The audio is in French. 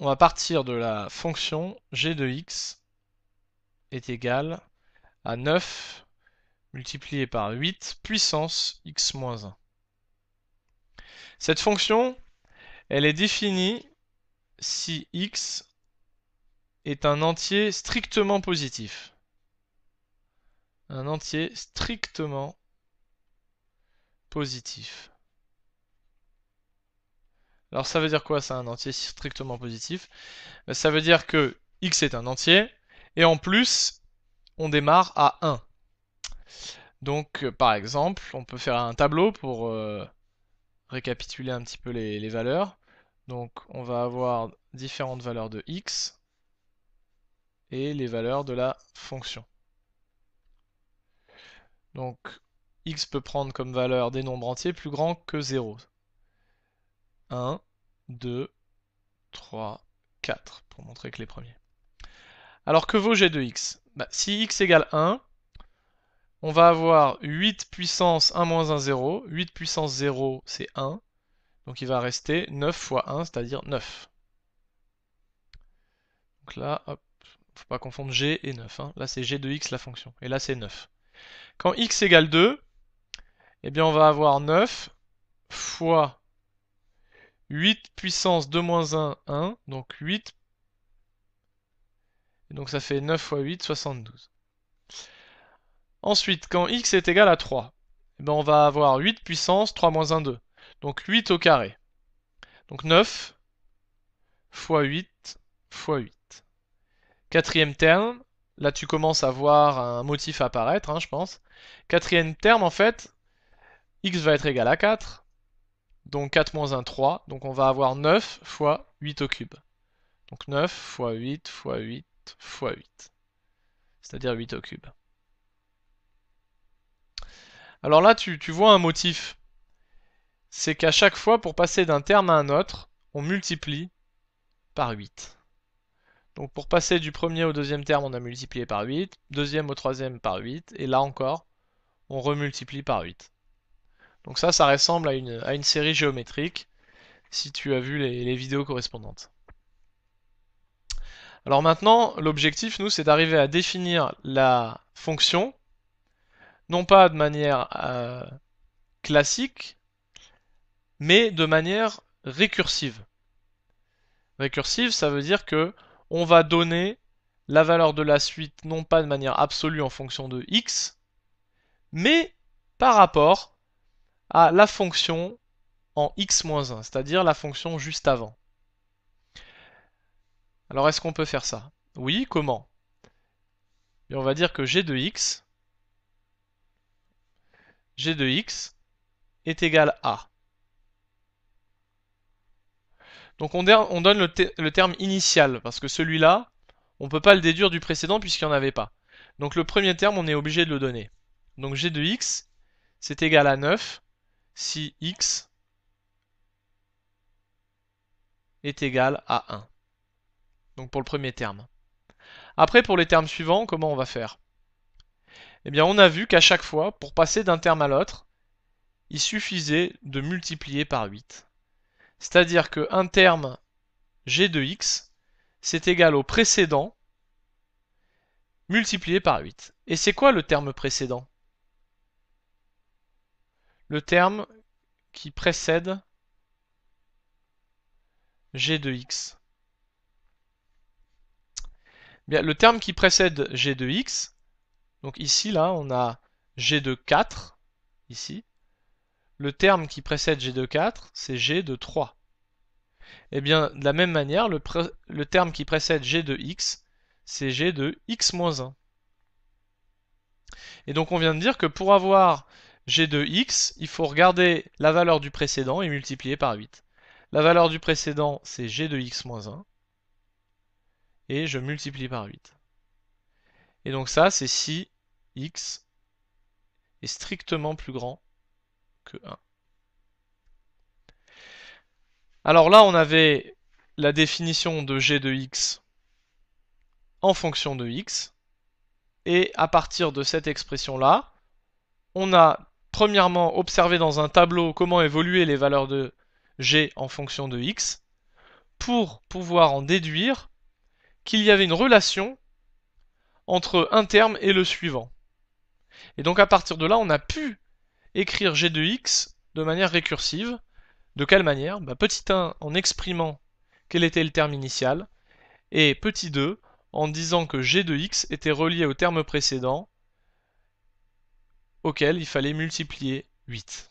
on va partir de la fonction g de x est égale à 9 multiplié par 8 puissance x moins 1. Cette fonction, elle est définie si x est un entier strictement positif. Un entier strictement positif. Alors ça veut dire quoi c'est un entier strictement positif ben, Ça veut dire que x est un entier, et en plus, on démarre à 1. Donc euh, par exemple, on peut faire un tableau pour euh, récapituler un petit peu les, les valeurs. Donc on va avoir différentes valeurs de x et les valeurs de la fonction. Donc x peut prendre comme valeur des nombres entiers plus grands que 0. 1, 2, 3, 4, pour montrer que les premiers. Alors que vaut g de x bah, Si x égale 1, on va avoir 8 puissance 1 moins 1, 0. 8 puissance 0, c'est 1. Donc il va rester 9 fois 1, c'est-à-dire 9. Donc là, hop, faut pas confondre g et 9. Hein. Là, c'est g de x la fonction. Et là, c'est 9. Quand x égale 2, eh bien, on va avoir 9 fois 8 puissance 2 moins 1, 1. Donc 8. donc ça fait 9 fois 8, 72. Ensuite, quand x est égal à 3, eh ben on va avoir 8 puissance 3 moins 1, 2. Donc 8 au carré. Donc 9 fois 8 fois 8. Quatrième terme, là tu commences à voir un motif apparaître, hein, je pense. Quatrième terme, en fait, x va être égal à 4. Donc 4 moins 1, 3. Donc on va avoir 9 fois 8 au cube. Donc 9 fois 8 fois 8 fois 8. C'est-à-dire 8 au cube. Alors là, tu, tu vois un motif. C'est qu'à chaque fois, pour passer d'un terme à un autre, on multiplie par 8. Donc pour passer du premier au deuxième terme, on a multiplié par 8, deuxième au troisième par 8, et là encore, on remultiplie par 8. Donc ça, ça ressemble à une, série géométrique, si tu as vu les, vidéos correspondantes. Alors maintenant, l'objectif, nous, c'est d'arriver à définir la fonction, non pas de manière euh, classique, mais de manière récursive. Récursive, ça veut dire que on va donner la valeur de la suite non pas de manière absolue en fonction de x, mais par rapport à la fonction en x-1, c'est-à-dire la fonction juste avant. Alors est-ce qu'on peut faire ça Oui, comment Et On va dire que g de x, x est égal à. Donc on, donne le, le, terme initial, parce que celui-là, on ne peut pas le déduire du précédent puisqu'il n'y en avait pas. Donc le premier terme, on est obligé de le donner. Donc g de x, c'est égal à 9 si x est égal à 1. Donc pour le premier terme. Après, pour les termes suivants, comment on va faire Eh bien, on a vu qu'à chaque fois, pour passer d'un terme à l'autre, il suffisait de multiplier par 8. C'est-à-dire qu'un terme g de x, c'est égal au précédent multiplié par 8. Et c'est quoi le terme précédent le terme qui précède g de x. Bien, le terme qui précède g de x, donc ici, là, on a g de 4, ici. Le terme qui précède g de 4, c'est g de 3. Et bien, de la même manière, le, terme qui précède g de x, c'est g de x-1. moins Et donc, on vient de dire que pour avoir g de x, il faut regarder la valeur du précédent et multiplier par 8. La valeur du précédent, c'est g de x moins 1. Et je multiplie par 8. Et donc ça, c'est si x est strictement plus grand que 1. Alors là, on avait la définition de g de x en fonction de x. Et à partir de cette expression-là, on a Premièrement, observer dans un tableau comment évoluer les valeurs de g en fonction de x, pour pouvoir en déduire qu'il y avait une relation entre un terme et le suivant. Et donc à partir de là, on a pu écrire g de x de manière récursive. De quelle manière bah, Petit 1 en exprimant quel était le terme initial, et petit 2 en disant que g de x était relié au terme précédent auquel il fallait multiplier 8.